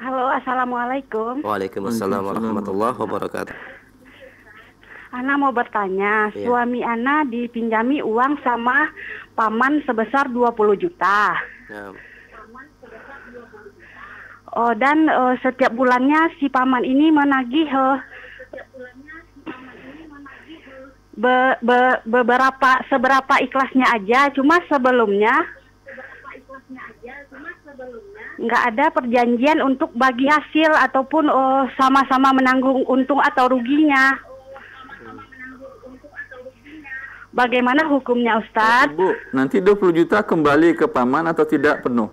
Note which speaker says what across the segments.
Speaker 1: Halo, assalamualaikum. Waalaikumsalam warahmatullahi wabarakatuh. Ana mau bertanya, ya. suami Ana dipinjami uang sama paman sebesar 20 juta. Ya. Oh, dan uh, setiap bulannya si paman ini menagih uh, be, be, beberapa seberapa ikhlasnya aja, cuma sebelumnya nggak ada perjanjian untuk bagi hasil ataupun sama eh, sama-sama menanggung untung atau ruginya. Bagaimana hukumnya Ustadz? Bu,
Speaker 2: nanti 20 juta kembali ke paman atau tidak penuh?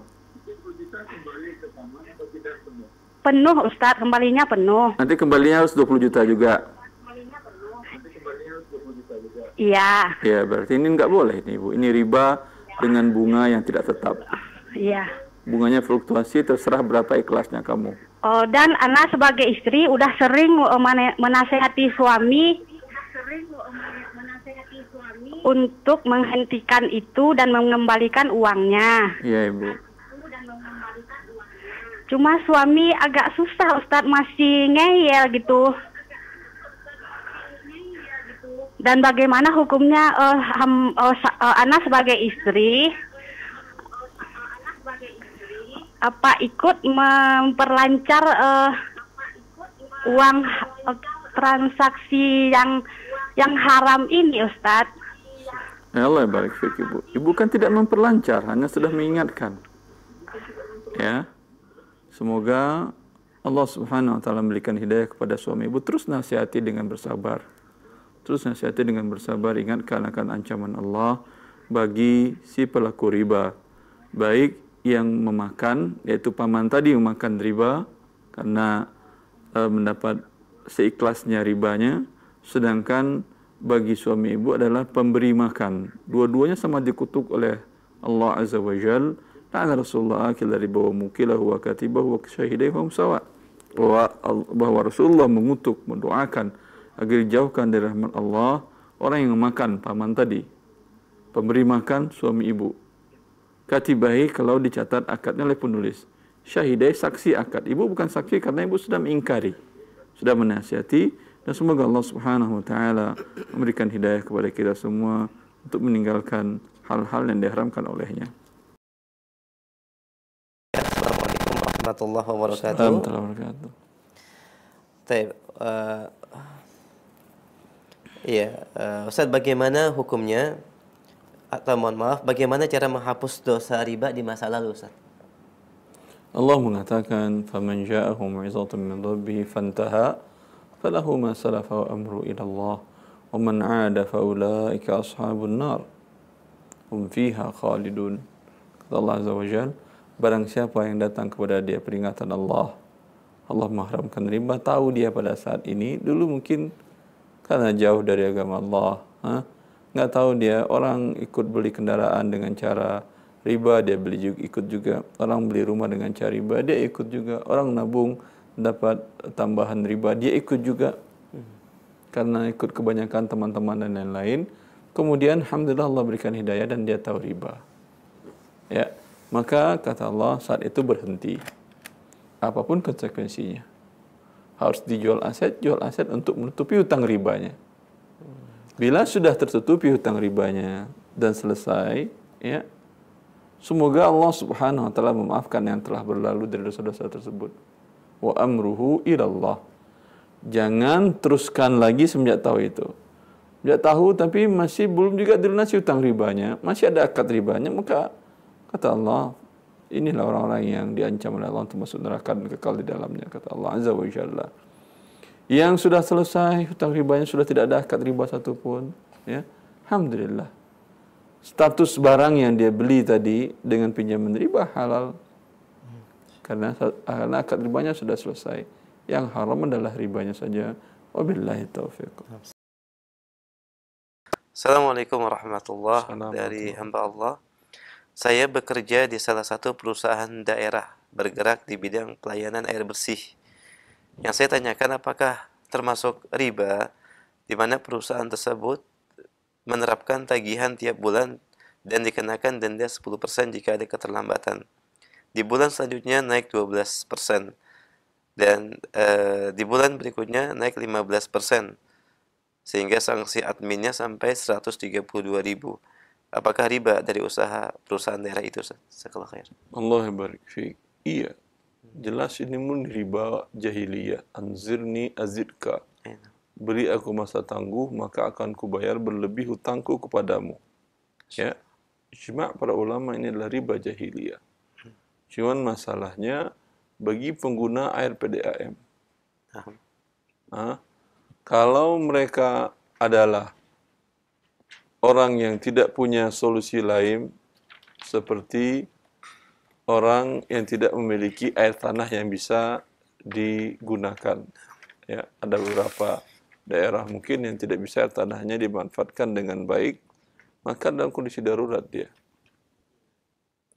Speaker 1: Penuh Ustadz, kembalinya penuh.
Speaker 2: Nanti kembalinya harus 20 juta juga.
Speaker 1: Iya.
Speaker 2: Iya, berarti ini nggak boleh nih Bu. Ini riba dengan bunga yang tidak tetap. Iya bunganya fluktuasi terserah berapa ikhlasnya kamu.
Speaker 1: Oh, dan Ana sebagai istri udah sering eh, menasehati suami untuk menghentikan itu dan mengembalikan uangnya. Iya, Ibu. Cuma suami agak susah Ustadz masih ngeyel gitu. Dan bagaimana hukumnya uh, ham, uh, uh, Ana sebagai istri? Uh, uh, uh, apa ikut memperlancar uh, uang uh, transaksi yang yang haram ini Ustaz.
Speaker 2: Allah balik fikir ibu. Ibu kan tidak memperlancar, hanya sudah mengingatkan. Ya, semoga Allah Subhanahu Wa Taala memberikan hidayah kepada suami ibu. Terus nasihati dengan bersabar. Terus nasihati dengan bersabar. Ingatkan akan ancaman Allah bagi si pelaku riba, baik yang memakan yaitu paman tadi memakan riba karena e, mendapat seikhlasnya ribanya sedangkan bagi suami ibu adalah pemberi makan dua-duanya sama dikutuk oleh Allah azza wajal ta'ala rasulullah akila riba wa mukilah wa katibahu wa syahidahum sawa bahwa, bahwa Rasulullah mengutuk mendoakan agar dijauhkan dari rahmat Allah orang yang memakan paman tadi pemberi makan suami ibu katibahi kalau dicatat akadnya oleh penulis. Syahidai saksi akad. Ibu bukan saksi karena ibu sudah mengingkari, sudah menasihati dan semoga Allah Subhanahu wa taala memberikan hidayah kepada kita semua untuk meninggalkan hal-hal yang diharamkan olehnya.
Speaker 3: Assalamualaikum warahmatullahi wabarakatuh. Assalamualaikum warahmatullahi wabarakatuh. Eh, iya, eh, Ustaz bagaimana hukumnya atau mohon maaf, bagaimana cara menghapus dosa riba di masa lalu Ustaz?
Speaker 2: Allah mengatakan, "Faman ja'ahum 'izatun min rabbih fantaha falahu ma salafa wa amru ila Allah, wa man 'ada fa ulaika ashabun nar." Hum fiha khalidun. Kata Allah Azza wa Jal, barang siapa yang datang kepada dia peringatan Allah, Allah mengharamkan riba, tahu dia pada saat ini dulu mungkin karena jauh dari agama Allah, ha? nggak tahu dia orang ikut beli kendaraan dengan cara riba dia beli juga, ikut juga orang beli rumah dengan cara riba dia ikut juga orang nabung dapat tambahan riba dia ikut juga karena ikut kebanyakan teman-teman dan lain-lain kemudian alhamdulillah Allah berikan hidayah dan dia tahu riba ya maka kata Allah saat itu berhenti apapun konsekuensinya harus dijual aset jual aset untuk menutupi utang ribanya Bila sudah tertutupi hutang ribanya dan selesai, ya, semoga Allah Subhanahu wa taala memaafkan yang telah berlalu dari dosa-dosa tersebut. Wa amruhu ilallah. Jangan teruskan lagi semenjak tahu itu. Semenjak tahu tapi masih belum juga dilunasi hutang ribanya, masih ada akad ribanya, maka kata Allah, inilah orang-orang yang diancam oleh Allah untuk masuk neraka dan kekal di dalamnya kata Allah Azza wa Jalla yang sudah selesai hutang ribanya sudah tidak ada akad riba satupun ya alhamdulillah status barang yang dia beli tadi dengan pinjaman riba halal karena karena akad ribanya sudah selesai yang haram adalah ribanya saja wabillahi taufiq
Speaker 4: Assalamualaikum warahmatullahi wabarakatuh dari hamba Allah saya bekerja di salah satu perusahaan daerah bergerak di bidang pelayanan air bersih yang saya tanyakan apakah termasuk riba di mana perusahaan tersebut menerapkan tagihan tiap bulan dan dikenakan denda 10% jika ada keterlambatan. Di bulan selanjutnya naik 12% dan e, di bulan berikutnya naik 15% sehingga sanksi adminnya sampai 132.000. Apakah riba dari usaha perusahaan daerah itu? Sekolah khair.
Speaker 2: Allah barik Iya, Jelas ini pun riba jahiliyah. Anzirni azidka. Iya. Beri aku masa tangguh, maka akan kubayar berlebih hutangku kepadamu. Ya. cuma para ulama ini adalah riba jahiliyah. Hmm. Cuman masalahnya bagi pengguna air PDAM. Nah, kalau mereka adalah orang yang tidak punya solusi lain seperti orang yang tidak memiliki air tanah yang bisa digunakan. Ya, ada beberapa daerah mungkin yang tidak bisa air tanahnya dimanfaatkan dengan baik, maka dalam kondisi darurat dia.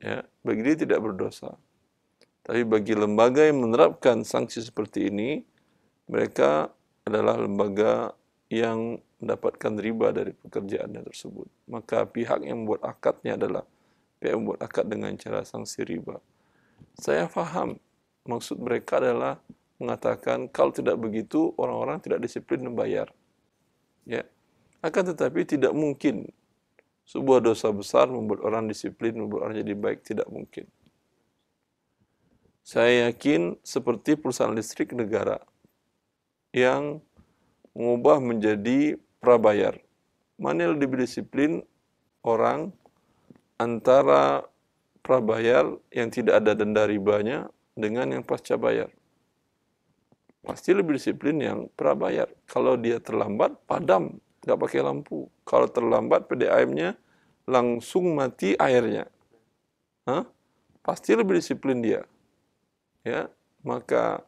Speaker 2: Ya, bagi dia tidak berdosa. Tapi bagi lembaga yang menerapkan sanksi seperti ini, mereka adalah lembaga yang mendapatkan riba dari pekerjaannya tersebut. Maka pihak yang membuat akadnya adalah PA membuat akad dengan cara sanksi riba. Saya faham maksud mereka adalah mengatakan kalau tidak begitu orang-orang tidak disiplin membayar. Ya. Akan tetapi tidak mungkin sebuah dosa besar membuat orang disiplin, membuat orang jadi baik tidak mungkin. Saya yakin seperti perusahaan listrik negara yang mengubah menjadi prabayar. Mana yang lebih disiplin orang antara prabayar yang tidak ada denda ribanya dengan yang pasca bayar. Pasti lebih disiplin yang prabayar. Kalau dia terlambat, padam, nggak pakai lampu. Kalau terlambat, PDAM-nya langsung mati airnya. Hah? Pasti lebih disiplin dia. Ya, maka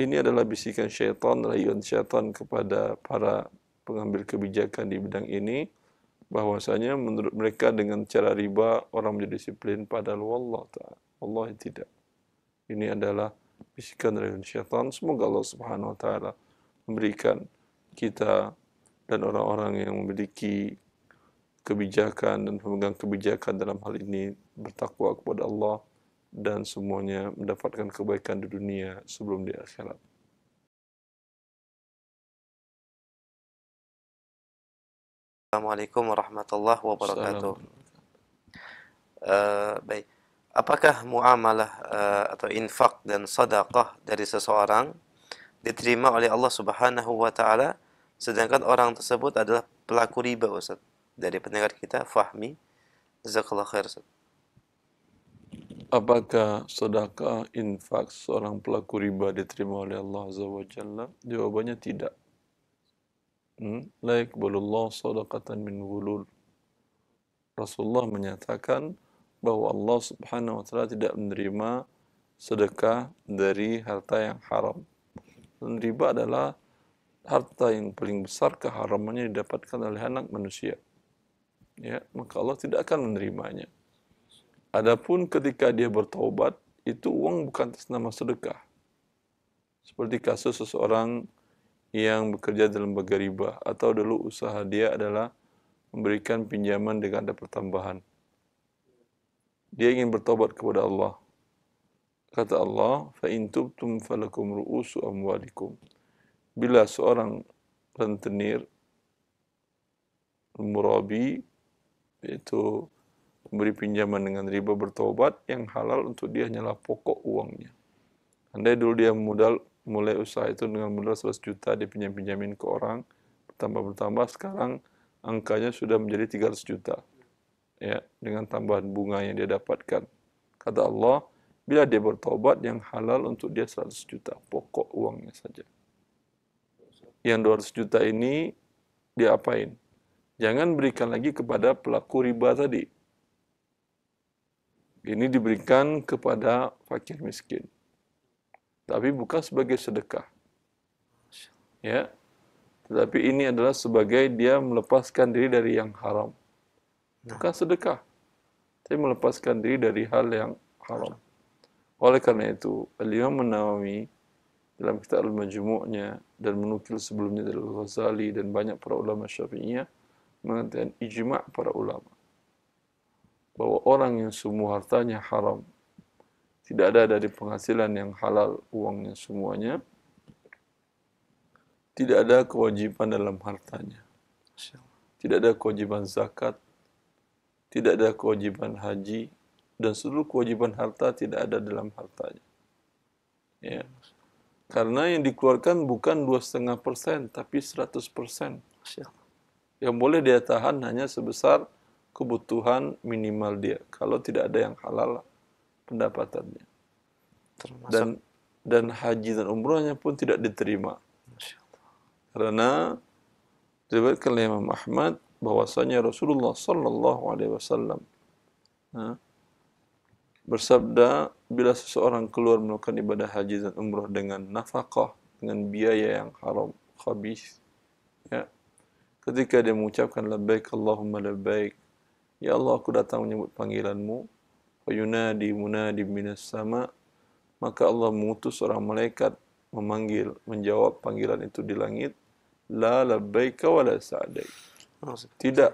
Speaker 2: ini adalah bisikan syaitan, rayuan syaitan kepada para pengambil kebijakan di bidang ini bahwasanya menurut mereka dengan cara riba orang menjadi disiplin padahal Allah ta'ala. Allah tidak. Ini adalah bisikan dari syaitan. Semoga Allah Subhanahu wa taala memberikan kita dan orang-orang yang memiliki kebijakan dan pemegang kebijakan dalam hal ini bertakwa kepada Allah dan semuanya mendapatkan
Speaker 3: kebaikan di dunia sebelum di akhirat. Assalamualaikum warahmatullahi wabarakatuh.
Speaker 4: Uh, baik, apakah muamalah uh, atau infak dan sedekah dari seseorang diterima oleh Allah Subhanahu wa taala sedangkan orang tersebut adalah pelaku riba, Ustaz? Dari pendengar kita Fahmi, jazakallahu khair, Ustaz.
Speaker 2: Apakah sedekah infak seorang pelaku riba diterima oleh Allah Azza wa Jalla? Jawabannya tidak. Hmm, sadaqatan min gulul Rasulullah menyatakan bahwa Allah Subhanahu wa taala tidak menerima sedekah dari harta yang haram. Dan riba adalah harta yang paling besar keharamannya didapatkan oleh anak manusia. Ya, maka Allah tidak akan menerimanya. Adapun ketika dia bertaubat, itu uang bukan atas nama sedekah. Seperti kasus seseorang yang bekerja dalam lembaga riba atau dulu usaha dia adalah memberikan pinjaman dengan ada pertambahan. Dia ingin bertobat kepada Allah. Kata Allah, fa in tubtum falakum ru'usu amwalikum. Bila seorang rentenir murabi itu memberi pinjaman dengan riba bertobat yang halal untuk dia hanyalah pokok uangnya. Andai dulu dia modal mulai usaha itu dengan modal 100 juta dipinjam-pinjamin ke orang bertambah-bertambah sekarang angkanya sudah menjadi 300 juta ya dengan tambahan bunga yang dia dapatkan kata Allah bila dia bertobat yang halal untuk dia 100 juta pokok uangnya saja yang 200 juta ini dia apain jangan berikan lagi kepada pelaku riba tadi ini diberikan kepada fakir miskin tapi bukan sebagai sedekah. Ya. Tetapi ini adalah sebagai dia melepaskan diri dari yang haram. Nah. Bukan sedekah. Tapi melepaskan diri dari hal yang haram. Oleh karena itu, Al-Imam Nawawi dalam kitab Al-Majmu' dan menukil sebelumnya dari Al-Ghazali dan banyak para ulama Syafi'iyah mengatakan ijma' para ulama bahwa orang yang semua hartanya haram tidak ada dari penghasilan yang halal uangnya semuanya. Tidak ada kewajiban dalam hartanya. Tidak ada kewajiban zakat. Tidak ada kewajiban haji. Dan seluruh kewajiban harta tidak ada dalam hartanya. Ya. Karena yang dikeluarkan bukan dua setengah persen, tapi 100 persen. Yang boleh dia tahan hanya sebesar kebutuhan minimal dia. Kalau tidak ada yang halal pendapatannya. Termasuk. Dan dan haji dan umrohnya pun tidak diterima. Karena diriwayatkan oleh Imam Ahmad bahwasanya Rasulullah sallallahu alaihi wasallam bersabda bila seseorang keluar melakukan ibadah haji dan umroh dengan nafkah dengan biaya yang haram habis ya ketika dia mengucapkan labbaik Allahumma labbaik ya Allah aku datang menyebut panggilanmu Fayunadi munadi minas sama maka Allah mengutus seorang malaikat memanggil, menjawab panggilan itu di langit, la labbaika wa la sa'daik. Tidak.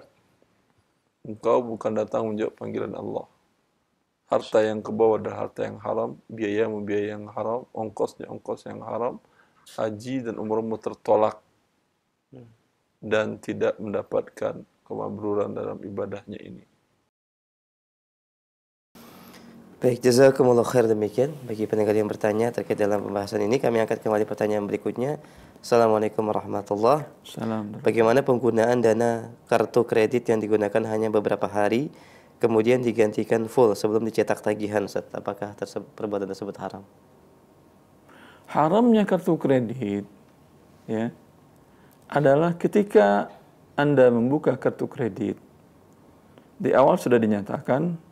Speaker 2: Engkau bukan datang menjawab panggilan Allah. Harta yang ke bawah dan harta yang haram, biaya biaya yang haram, ongkosnya ongkos yang haram, haji dan umurmu tertolak hmm. dan tidak mendapatkan kemabruran dalam ibadahnya ini.
Speaker 3: Baik, jazakumullah khair demikian. Bagi pendengar yang bertanya terkait dalam pembahasan ini, kami angkat kembali pertanyaan berikutnya. Assalamualaikum warahmatullahi wabarakatuh. Bagaimana penggunaan dana kartu kredit yang digunakan hanya beberapa hari, kemudian digantikan full sebelum dicetak tagihan, Ustaz? Apakah tersebut, perbuatan tersebut haram?
Speaker 2: Haramnya kartu kredit ya adalah ketika Anda membuka kartu kredit, di awal sudah dinyatakan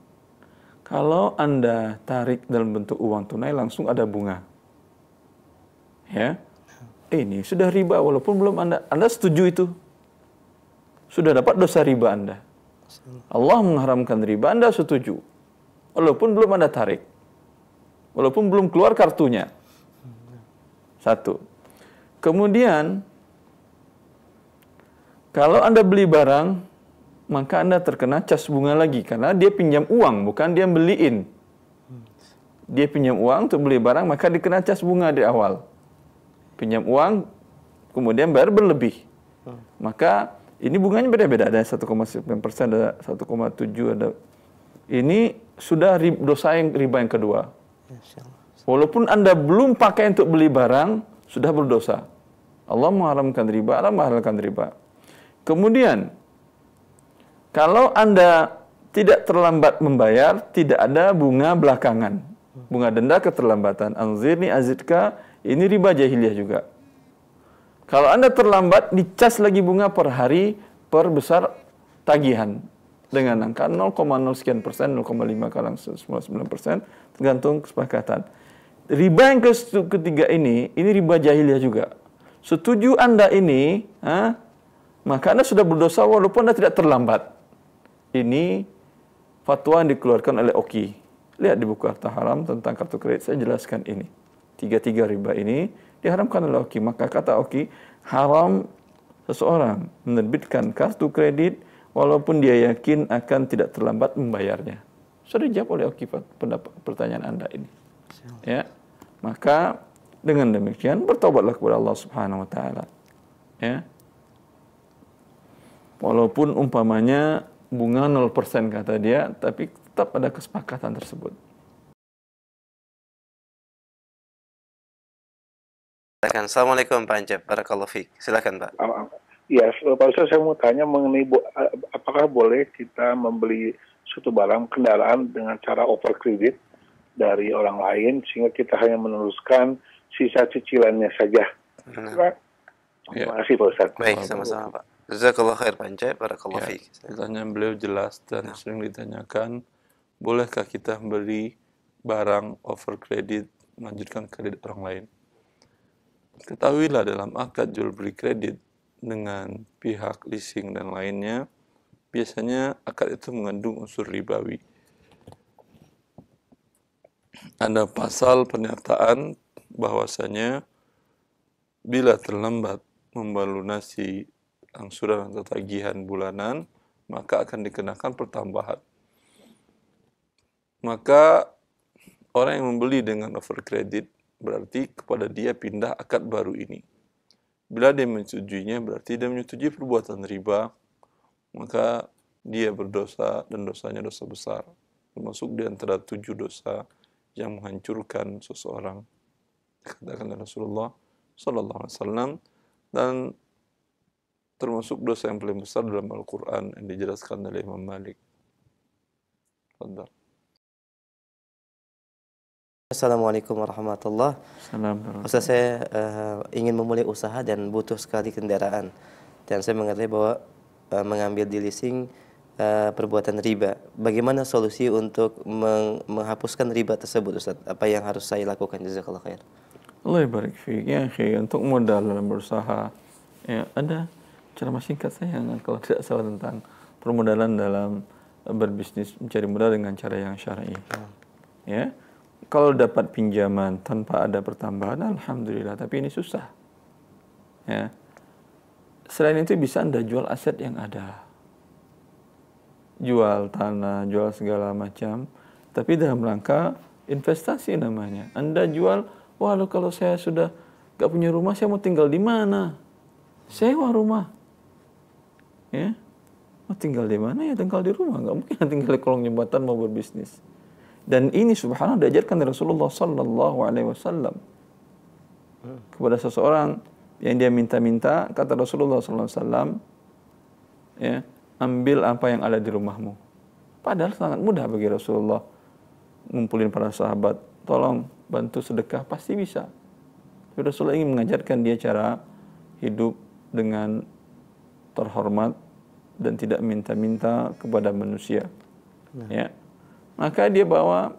Speaker 2: kalau Anda tarik dalam bentuk uang tunai langsung ada bunga. Ya. Ini sudah riba walaupun belum Anda Anda setuju itu. Sudah dapat dosa riba Anda. Allah mengharamkan riba, Anda setuju. Walaupun belum Anda tarik. Walaupun belum keluar kartunya. Satu. Kemudian kalau Anda beli barang maka Anda terkena cas bunga lagi karena dia pinjam uang bukan dia beliin. Dia pinjam uang untuk beli barang maka dikena cas bunga di awal. Pinjam uang kemudian bayar berlebih. Maka ini bunganya beda-beda ada 1,9 ada 1,7 ada ini sudah dosa yang riba yang kedua. Walaupun Anda belum pakai untuk beli barang, sudah berdosa. Allah mengharamkan riba, Allah mengharamkan riba. Kemudian kalau Anda tidak terlambat membayar, tidak ada bunga belakangan. Bunga denda keterlambatan. Anzirni azidka, ini riba jahiliyah juga. Kalau Anda terlambat, dicas lagi bunga per hari per besar tagihan dengan angka 0,0 sekian persen, 0,5 kalang 99 persen, tergantung kesepakatan. Riba yang ketiga ini, ini riba jahiliyah juga. Setuju Anda ini, ha, ah, maka Anda sudah berdosa walaupun Anda tidak terlambat ini fatwa yang dikeluarkan oleh OKI. Lihat di buku harta haram tentang kartu kredit, saya jelaskan ini. Tiga-tiga riba ini diharamkan oleh OKI. Maka kata OKI, haram seseorang menerbitkan kartu kredit walaupun dia yakin akan tidak terlambat membayarnya. Sudah dijawab oleh OKI pendapat, pertanyaan Anda ini. Ya. Maka dengan demikian bertobatlah kepada Allah Subhanahu wa taala. Ya. Walaupun umpamanya bunga 0% kata
Speaker 3: dia, tapi tetap ada kesepakatan tersebut.
Speaker 4: Silakan. Assalamualaikum Pak Ancep. Barakallahu Fik. Silakan Pak. Ah,
Speaker 5: ah. Ya, Pak Ustaz saya mau tanya mengenai apakah boleh kita membeli suatu barang kendaraan dengan cara over kredit dari orang lain sehingga kita hanya meneruskan sisa cicilannya saja. Nah. Terima kasih Pak Ustaz.
Speaker 4: Baik, sama-sama Pak. Jazakallah khair Panjai, barakallah ya, fiik.
Speaker 2: Pertanyaan beliau jelas dan nah. sering ditanyakan, bolehkah kita beri barang over kredit, melanjutkan kredit orang lain? Ketahuilah dalam akad jual beli kredit dengan pihak leasing dan lainnya, biasanya akad itu mengandung unsur ribawi. Ada pasal pernyataan bahwasanya bila terlambat membalunasi angsuran atau tagihan bulanan, maka akan dikenakan pertambahan. Maka orang yang membeli dengan overkredit berarti kepada dia pindah akad baru ini. Bila dia menyetujuinya berarti dia menyetujui perbuatan riba, maka dia berdosa dan dosanya dosa besar, termasuk di antara tujuh dosa yang menghancurkan seseorang. Dikatakan Rasulullah Sallallahu Alaihi Wasallam dan termasuk dosa yang paling besar dalam Al-Quran yang dijelaskan oleh Imam Malik.
Speaker 3: Fadal. Assalamualaikum warahmatullahi wabarakatuh. Ustaz saya uh, ingin memulai usaha dan butuh sekali kendaraan. Dan saya mengerti bahwa uh, mengambil di leasing uh, perbuatan riba. Bagaimana solusi untuk meng menghapuskan riba tersebut Ustaz? Apa yang harus saya lakukan Jazakallah khair?
Speaker 2: Allah barik fiik ya untuk modal dalam berusaha ya ada ceramah singkat saya kalau tidak salah tentang permodalan dalam berbisnis mencari modal dengan cara yang syar'i. Hmm. Ya. Kalau dapat pinjaman tanpa ada pertambahan alhamdulillah, tapi ini susah. Ya. Selain itu bisa Anda jual aset yang ada. Jual tanah, jual segala macam, tapi dalam rangka investasi namanya. Anda jual, walau kalau saya sudah gak punya rumah, saya mau tinggal di mana? Sewa rumah ya oh, tinggal di mana ya tinggal di rumah nggak mungkin tinggal di kolong jembatan mau berbisnis dan ini subhanallah diajarkan dari Rasulullah Sallallahu Alaihi Wasallam hmm. kepada seseorang yang dia minta-minta kata Rasulullah Sallallahu Alaihi Wasallam ya ambil apa yang ada di rumahmu padahal sangat mudah bagi Rasulullah ngumpulin para sahabat tolong bantu sedekah pasti bisa Rasulullah ingin mengajarkan dia cara hidup dengan terhormat dan tidak minta-minta kepada manusia. Nah. Ya. Maka dia bawa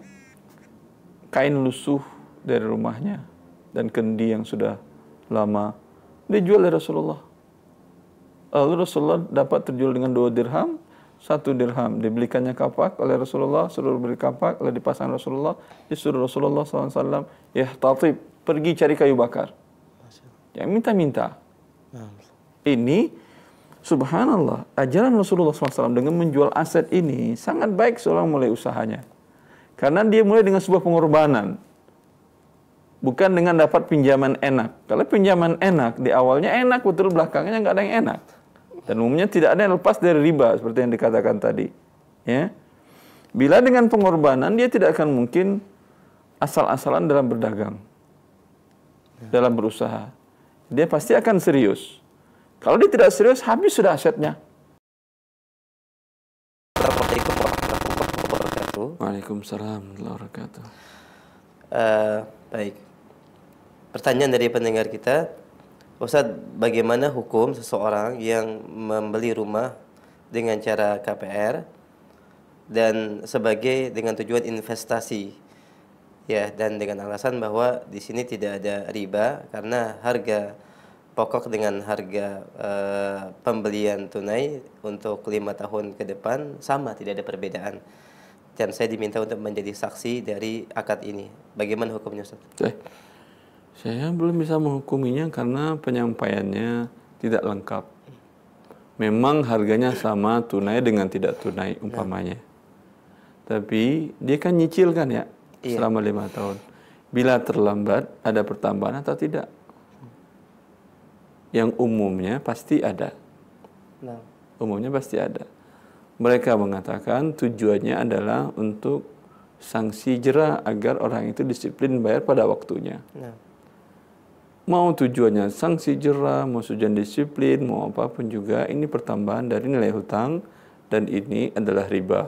Speaker 2: kain lusuh dari rumahnya dan kendi yang sudah lama dijual oleh Rasulullah. Lalu Rasulullah dapat terjual dengan dua dirham, satu dirham dibelikannya kapak oleh Rasulullah, suruh beri kapak, lalu dipasang Rasulullah, disuruh Rasulullah SAW, ya tatib, pergi cari kayu bakar. Yang minta-minta. Nah. Ini Subhanallah, ajaran Rasulullah SAW dengan menjual aset ini sangat baik seorang mulai usahanya. Karena dia mulai dengan sebuah pengorbanan. Bukan dengan dapat pinjaman enak. Kalau pinjaman enak, di awalnya enak, betul belakangnya nggak ada yang enak. Dan umumnya tidak ada yang lepas dari riba, seperti yang dikatakan tadi. Ya. Bila dengan pengorbanan, dia tidak akan mungkin asal-asalan dalam berdagang. Ya. Dalam berusaha. Dia pasti akan serius kalau dia tidak serius, habis sudah asetnya. Assalamualaikum
Speaker 4: warahmatullahi
Speaker 3: wabarakatuh.
Speaker 2: Waalaikumsalam wabarakatuh.
Speaker 3: Eh, uh, baik. Pertanyaan dari pendengar kita, Ustadz, bagaimana hukum seseorang yang membeli rumah dengan cara KPR dan sebagai dengan tujuan investasi? Ya, dan dengan alasan bahwa di sini tidak ada riba karena harga pokok dengan harga uh, pembelian tunai untuk lima tahun ke depan sama tidak ada perbedaan dan saya diminta untuk menjadi saksi dari akad ini bagaimana hukumnya Ustaz?
Speaker 2: Eh, saya belum bisa menghukuminya karena penyampaiannya tidak lengkap memang harganya sama tunai dengan tidak tunai umpamanya nah. tapi dia kan nyicil kan ya iya. selama lima tahun bila terlambat ada pertambahan atau tidak yang umumnya pasti ada. Nah. Umumnya pasti ada. Mereka mengatakan tujuannya adalah untuk sanksi jera agar orang itu disiplin bayar pada waktunya. Nah. Mau tujuannya sanksi jera, mau tujuan disiplin, mau apapun juga, ini pertambahan dari nilai hutang dan ini adalah riba.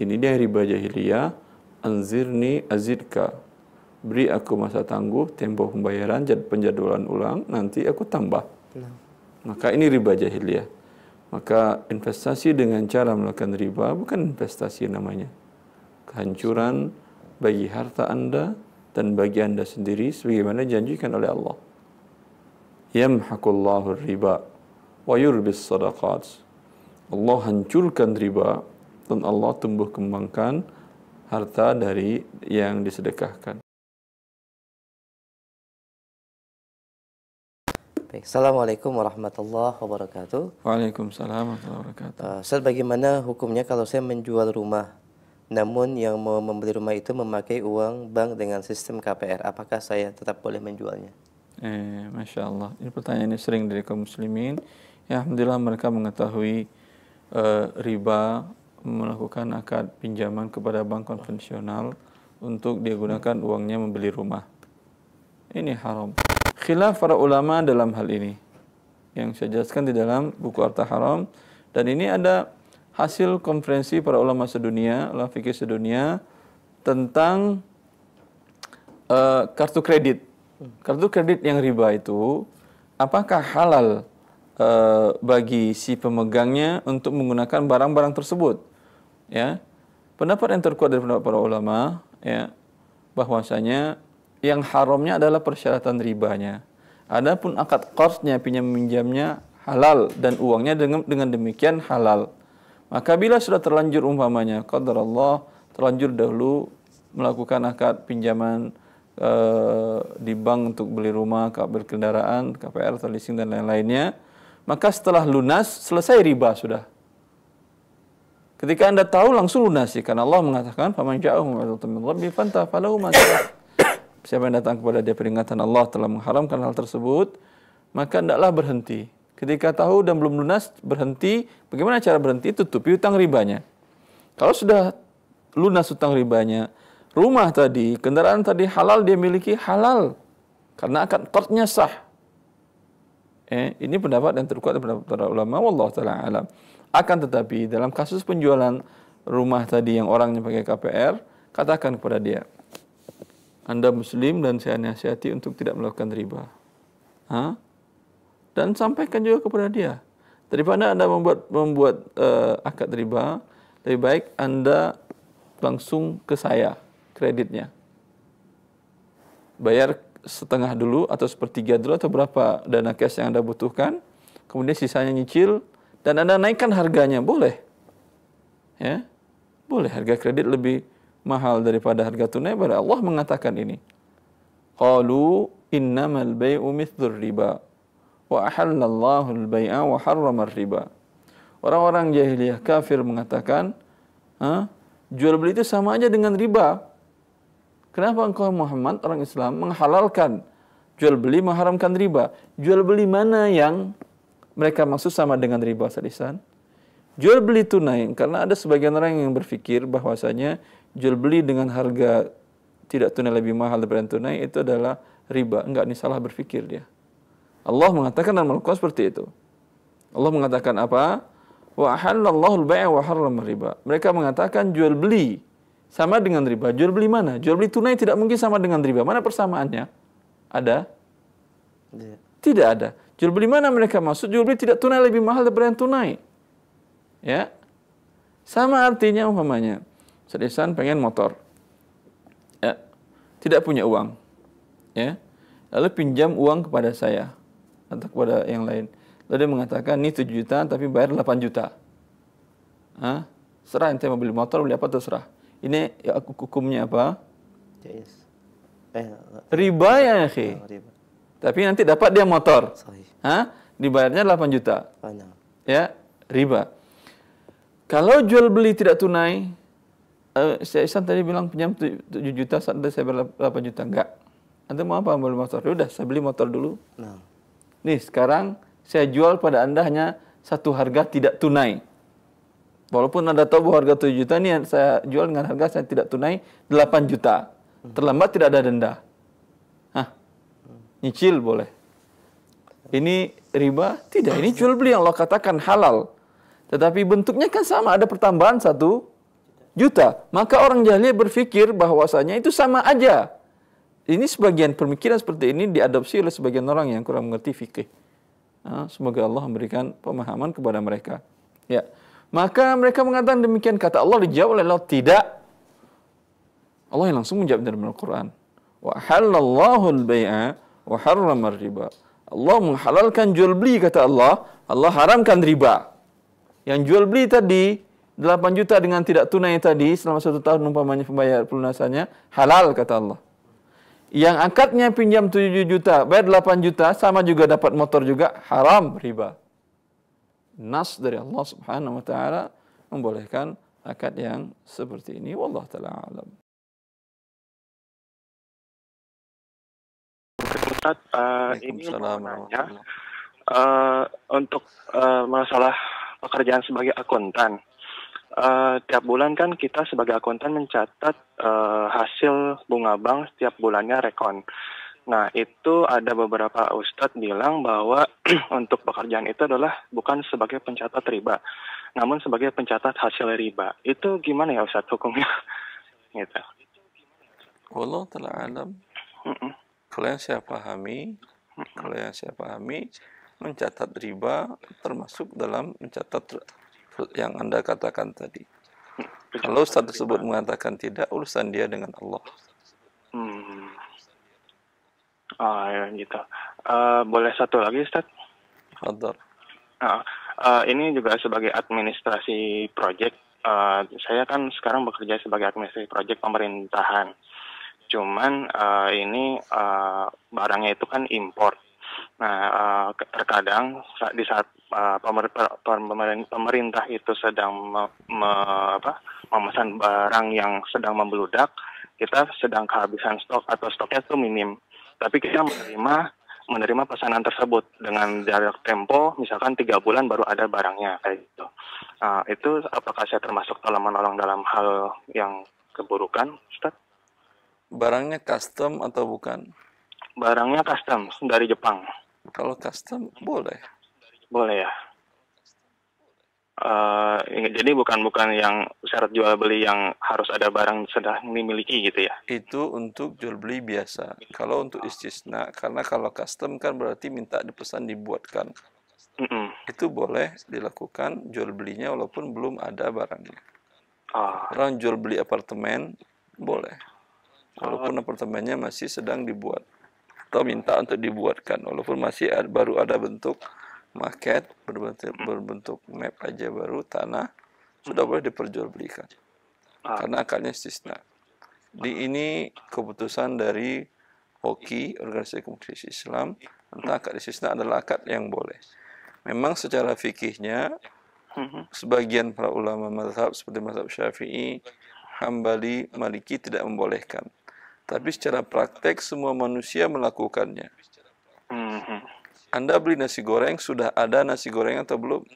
Speaker 2: Ini dia riba jahiliyah, anzirni azidka beri aku masa tangguh, tempo pembayaran, penjadwalan ulang, nanti aku tambah. Nah. Maka ini riba jahiliyah. Maka investasi dengan cara melakukan riba bukan investasi namanya. Kehancuran bagi harta Anda dan bagi Anda sendiri sebagaimana dijanjikan oleh Allah. Yamhaqullahu riba wa yurbis sadaqat. Allah hancurkan riba dan Allah tumbuh kembangkan harta dari yang disedekahkan.
Speaker 3: Baik. Assalamualaikum warahmatullahi wabarakatuh.
Speaker 2: Waalaikumsalam warahmatullahi wabarakatuh. Uh, Ustaz,
Speaker 3: bagaimana hukumnya kalau saya menjual rumah, namun yang mau membeli rumah itu memakai uang bank dengan sistem KPR, apakah saya tetap boleh menjualnya?
Speaker 2: Eh, Masya Allah. Ini pertanyaan ini sering dari kaum muslimin. Ya, Alhamdulillah mereka mengetahui uh, riba melakukan akad pinjaman kepada bank konvensional untuk dia gunakan uangnya membeli rumah. Ini haram khilaf para ulama dalam hal ini yang saya jelaskan di dalam buku arta Haram dan ini ada hasil konferensi para ulama sedunia, ulama fikih sedunia tentang uh, kartu kredit. Kartu kredit yang riba itu apakah halal uh, bagi si pemegangnya untuk menggunakan barang-barang tersebut? Ya. Pendapat yang terkuat dari pendapat para ulama ya bahwasanya yang haramnya adalah persyaratan ribanya. Adapun akad korsnya pinjam minjamnya halal dan uangnya dengan, dengan demikian halal. Maka bila sudah terlanjur umpamanya, qadar Allah terlanjur dahulu melakukan akad pinjaman e, di bank untuk beli rumah, berkendaraan, KPR, terleasing dan lain-lainnya, maka setelah lunas selesai riba sudah. Ketika Anda tahu langsung lunasi karena Allah mengatakan faman ja'ahu rabbi fanta falahu ma Siapa yang datang kepada dia peringatan Allah telah mengharamkan hal tersebut, maka hendaklah berhenti. Ketika tahu dan belum lunas, berhenti. Bagaimana cara berhenti? Tutupi utang ribanya. Kalau sudah lunas utang ribanya, rumah tadi, kendaraan tadi halal dia miliki halal. Karena akan kotnya sah. Eh, ini pendapat yang terkuat dari pendapat para ulama. Wallah ta'ala alam. Akan tetapi dalam kasus penjualan rumah tadi yang orangnya pakai KPR, katakan kepada dia, anda muslim dan saya nasihati untuk tidak melakukan riba. Ha? Dan sampaikan juga kepada dia. Daripada Anda membuat membuat uh, akad riba, lebih baik Anda langsung ke saya kreditnya. Bayar setengah dulu atau sepertiga dulu atau berapa dana cash yang Anda butuhkan, kemudian sisanya nyicil dan Anda naikkan harganya, boleh. Ya. Boleh harga kredit lebih mahal daripada harga tunai pada Allah mengatakan ini. Qalu innamal bai'u mithlur riba wa ahallallahu al-bai'a wa harrama riba. Orang-orang jahiliyah kafir mengatakan, jual beli itu sama aja dengan riba. Kenapa engkau Muhammad orang Islam menghalalkan jual beli mengharamkan riba? Jual beli mana yang mereka maksud sama dengan riba salisan? Jual beli tunai karena ada sebagian orang yang berpikir bahwasanya jual beli dengan harga tidak tunai lebih mahal daripada tunai itu adalah riba. Enggak, ini salah berpikir dia. Allah mengatakan dalam Al-Quran seperti itu. Allah mengatakan apa? Wa halallahu al-bai'a wa harrama riba. Mereka mengatakan jual beli sama dengan riba. Jual beli mana? Jual beli tunai tidak mungkin sama dengan riba. Mana persamaannya? Ada? Iya. Tidak ada. Jual beli mana mereka maksud? Jual beli tidak tunai lebih mahal daripada yang tunai. Ya. Sama artinya umpamanya. Ustaz Ihsan pengen motor. Ya. Tidak punya uang. Ya. Lalu pinjam uang kepada saya atau kepada yang lain. Lalu dia mengatakan, ini 7 juta tapi bayar 8 juta. Hah? Serah ente mau beli motor, beli apa terserah. Ini ya, aku hukumnya apa? Yes. Eh, riba ya, Riba. Oh, tapi nanti dapat dia motor. Sorry. Hah? Dibayarnya 8 juta. Banyak. Ya, riba. Kalau jual beli tidak tunai, saya eh, si Ihsan tadi bilang pinjam 7 juta, anda saya bayar 8 juta. Enggak. Anda mau apa? Mau beli motor? Ya udah, saya beli motor dulu. Nah. Nih, sekarang saya jual pada Anda hanya satu harga tidak tunai. Walaupun Anda tahu bahwa harga 7 juta ini saya jual dengan harga saya tidak tunai 8 juta. Terlambat tidak ada denda. Hah. Nyicil boleh. Ini riba? Tidak, ini jual beli yang Allah katakan halal. Tetapi bentuknya kan sama, ada pertambahan satu juta. Maka orang jahiliyah berpikir bahwasanya itu sama aja. Ini sebagian pemikiran seperti ini diadopsi oleh sebagian orang yang kurang mengerti fikih. Nah, semoga Allah memberikan pemahaman kepada mereka. Ya. Maka mereka mengatakan demikian kata Allah dijawab oleh Allah tidak. Allah yang langsung menjawab dari Al-Qur'an. Wa halallahu al-bai'a wa harrama riba Allah menghalalkan jual beli kata Allah, Allah haramkan riba. Yang jual beli tadi 8 juta dengan tidak tunai tadi selama satu tahun umpamanya pembayar pelunasannya halal kata Allah. Yang akadnya pinjam 7 juta, bayar 8 juta, sama juga dapat motor juga haram riba. Nas dari Allah Subhanahu wa taala membolehkan akad yang seperti ini wallah taala alam.
Speaker 5: Ustaz, uh, ini nanya uh, untuk uh, masalah pekerjaan sebagai akuntan Uh, tiap bulan kan kita sebagai akuntan mencatat uh, hasil bunga bank setiap bulannya rekon. Nah, itu ada beberapa ustadz bilang bahwa untuk pekerjaan itu adalah bukan sebagai pencatat riba, namun sebagai pencatat hasil riba. Itu gimana ya ustadz hukumnya? gitu.
Speaker 2: allah telah alam. Mm -mm. Kalau yang saya pahami, mm kalau yang saya pahami, mencatat riba termasuk dalam mencatat yang Anda katakan tadi. Hmm. Kalau Ustaz tersebut mengatakan tidak, urusan dia dengan Allah.
Speaker 5: Hmm. Ah, ya, gitu. Uh, boleh satu lagi, Ustaz? Fadar. uh, eh, ini juga sebagai administrasi proyek. Uh, eh, saya kan sekarang bekerja sebagai administrasi proyek pemerintahan. Cuman uh, ini uh, barangnya itu kan import Nah, uh, terkadang di saat uh, pemerintah itu sedang me, me, apa, memesan barang yang sedang membeludak, kita sedang kehabisan stok atau stoknya itu minim. Tapi kita menerima menerima pesanan tersebut dengan jarak tempo misalkan tiga bulan baru ada barangnya kayak gitu. Uh, itu apakah saya termasuk dalam menolong dalam hal yang keburukan, Ustaz? Barangnya custom
Speaker 2: atau bukan?
Speaker 5: Barangnya custom dari Jepang.
Speaker 2: Kalau custom boleh.
Speaker 5: Boleh ya. Uh, jadi bukan bukan yang syarat jual beli yang harus ada barang sudah dimiliki gitu ya? Itu untuk jual beli
Speaker 2: biasa. Kalau untuk istisna, karena kalau custom kan berarti minta dipesan dibuatkan. Mm -mm. Itu boleh dilakukan jual belinya walaupun belum ada barangnya. Oh. Orang jual beli apartemen boleh, walaupun oh. apartemennya masih sedang dibuat atau minta untuk dibuatkan walaupun masih ada, baru ada bentuk market berbentuk, berbentuk map aja baru tanah sudah boleh diperjualbelikan ah. karena akarnya istisna di ini keputusan dari Hoki Organisasi komunitas Islam tentang akad istisna adalah akad yang boleh memang secara fikihnya mhm. sebagian para ulama mazhab seperti mazhab Syafi'i Hambali, Maliki tidak membolehkan tapi secara praktek semua manusia melakukannya. Mhm. Anda beli nasi goreng, sudah ada nasi goreng atau belum?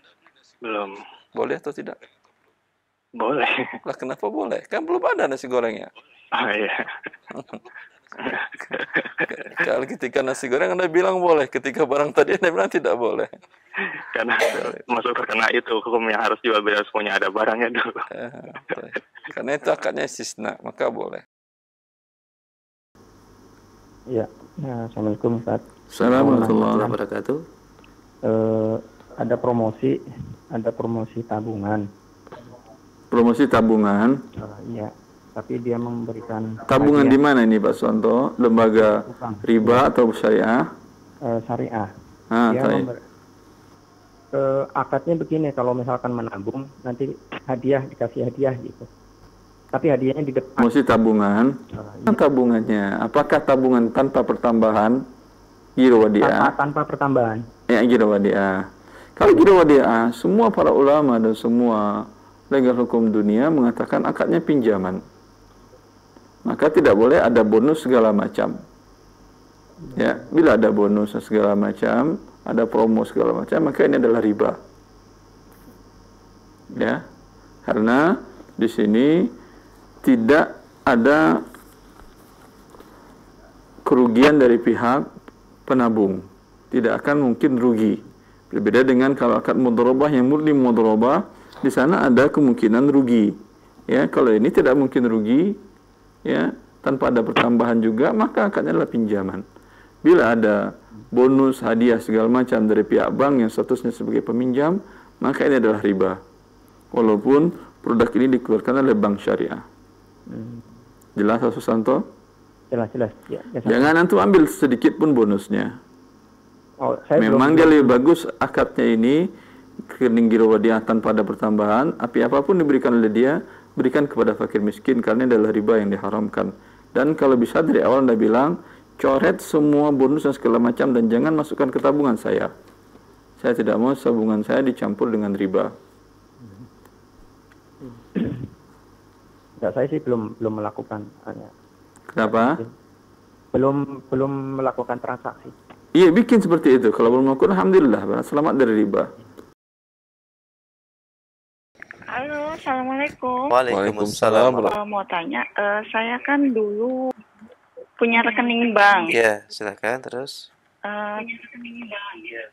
Speaker 2: Belum. Boleh atau tidak? Boleh. Lah kenapa boleh? Kan belum ada nasi gorengnya. Oh iya. Kalau ketika nasi goreng Anda bilang boleh, ketika barang tadi Anda bilang tidak boleh.
Speaker 5: Karena masuk terkena itu hukum yang harus juga bebas punya ada barangnya dulu. Eh,
Speaker 2: Karena itu akadnya sisna, maka boleh.
Speaker 5: Ya, ya, Assalamualaikum Ustaz. Assalamualaikum warahmatullahi wabarakatuh. Uh, ada promosi, ada promosi tabungan.
Speaker 2: Promosi tabungan?
Speaker 5: Uh, iya, tapi dia memberikan. Tabungan di
Speaker 2: mana ini Pak Sonto? Lembaga Bukan. riba atau syariah?
Speaker 5: Uh, syariah.
Speaker 2: Ah, dia member,
Speaker 5: akadnya begini, kalau misalkan menabung nanti hadiah dikasih hadiah gitu tapi hadiahnya di depan.
Speaker 2: Mesti tabungan. Oh, iya. Tabungannya, apakah tabungan tanpa pertambahan giro wadiah? Tanpa,
Speaker 5: tanpa pertambahan.
Speaker 2: Ya, giro wadiah. Kalau giro wadiah, semua para ulama dan semua legal hukum dunia mengatakan akadnya pinjaman. Maka tidak boleh ada bonus segala macam. Ya, bila ada bonus segala macam, ada promo segala macam, maka ini adalah riba. Ya. Karena di sini tidak ada kerugian dari pihak penabung. Tidak akan mungkin rugi. Berbeda dengan kalau akad mudharabah yang murni mudharabah, di sana ada kemungkinan rugi. Ya, kalau ini tidak mungkin rugi, ya, tanpa ada pertambahan juga, maka akadnya adalah pinjaman. Bila ada bonus, hadiah segala macam dari pihak bank yang statusnya sebagai peminjam, maka ini adalah riba. Walaupun produk ini dikeluarkan oleh bank syariah. Hmm. Jelas Pak Susanto? Jelas, jelas. Ya, jelas. Ya, jangan antum ambil sedikit pun bonusnya. Oh, saya Memang belum, dia lebih bagus akadnya ini kening dia tanpa ada pertambahan, api apapun diberikan oleh dia, berikan kepada fakir miskin karena ini adalah riba yang diharamkan. Dan kalau bisa dari awal Anda bilang, coret semua bonus dan segala macam dan jangan masukkan ke tabungan saya. Saya tidak mau tabungan saya dicampur dengan riba.
Speaker 5: Hmm. Tidak saya sih belum belum melakukan. Kenapa? Belum belum melakukan transaksi.
Speaker 2: Iya bikin seperti itu. Kalau belum melakukan, alhamdulillah, selamat dari riba.
Speaker 1: Halo, assalamualaikum. Waalaikumsalam. Eh, mau tanya, uh, saya kan dulu punya rekening bank. Iya,
Speaker 4: silakan terus.
Speaker 1: Uh, eh, rekening bank. Yeah.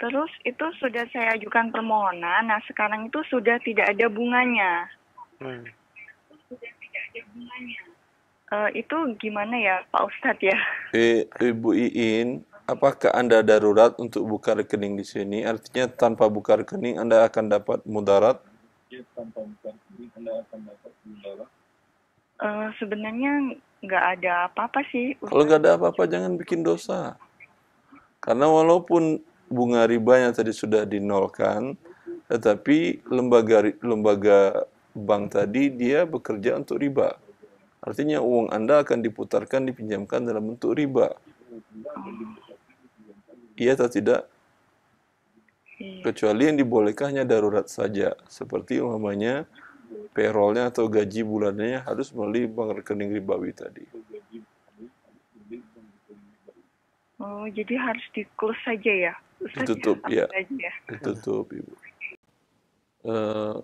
Speaker 1: Terus itu sudah saya ajukan permohonan. Nah sekarang itu sudah tidak ada bunganya. Hmm. Uh, itu gimana ya Pak Ustadz ya?
Speaker 2: Eh, Ibu Iin, apakah Anda darurat untuk buka rekening di sini? Artinya tanpa buka rekening Anda akan dapat mudarat?
Speaker 5: Iya, tanpa buka rekening
Speaker 1: Anda akan dapat mudarat. Uh, sebenarnya nggak ada apa-apa sih. Ustadz.
Speaker 2: Kalau nggak ada apa-apa jangan bikin dosa. Karena walaupun bunga ribanya tadi sudah dinolkan, tetapi lembaga lembaga bank tadi dia bekerja untuk riba. Artinya uang Anda akan diputarkan, dipinjamkan dalam bentuk riba. Iya atau tidak? Iya. Kecuali yang dibolehkannya darurat saja. Seperti umpamanya payrollnya atau gaji bulanannya harus melalui bank rekening ribawi tadi.
Speaker 1: Oh, jadi harus di close saja ya? Ustaz ya? Ditutup, ya. ya.
Speaker 2: Ditutup, Ibu. Uh,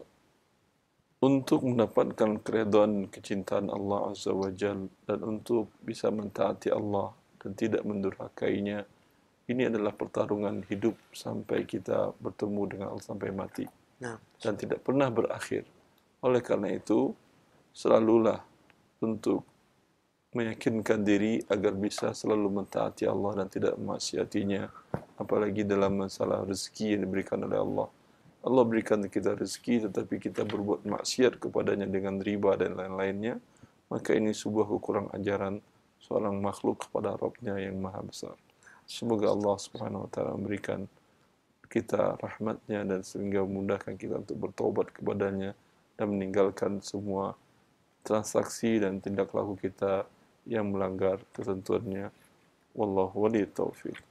Speaker 2: untuk mendapatkan keridhaan kecintaan Allah Azza wa Jal dan untuk bisa mentaati Allah dan tidak mendurhakainya ini adalah pertarungan hidup sampai kita bertemu dengan Allah sampai mati nah. dan tidak pernah berakhir oleh karena itu selalulah untuk meyakinkan diri agar bisa selalu mentaati Allah dan tidak memaksiatinya apalagi dalam masalah rezeki yang diberikan oleh Allah Allah berikan kita rezeki tetapi kita berbuat maksiat kepadanya dengan riba dan lain-lainnya, maka ini sebuah ukuran ajaran seorang makhluk kepada Rabbnya yang maha besar. Semoga Allah Subhanahu Wa Taala memberikan kita rahmatnya dan sehingga memudahkan kita untuk bertobat kepadanya dan meninggalkan semua transaksi dan tindak laku kita yang melanggar
Speaker 3: ketentuannya. Wallahu wali taufiq.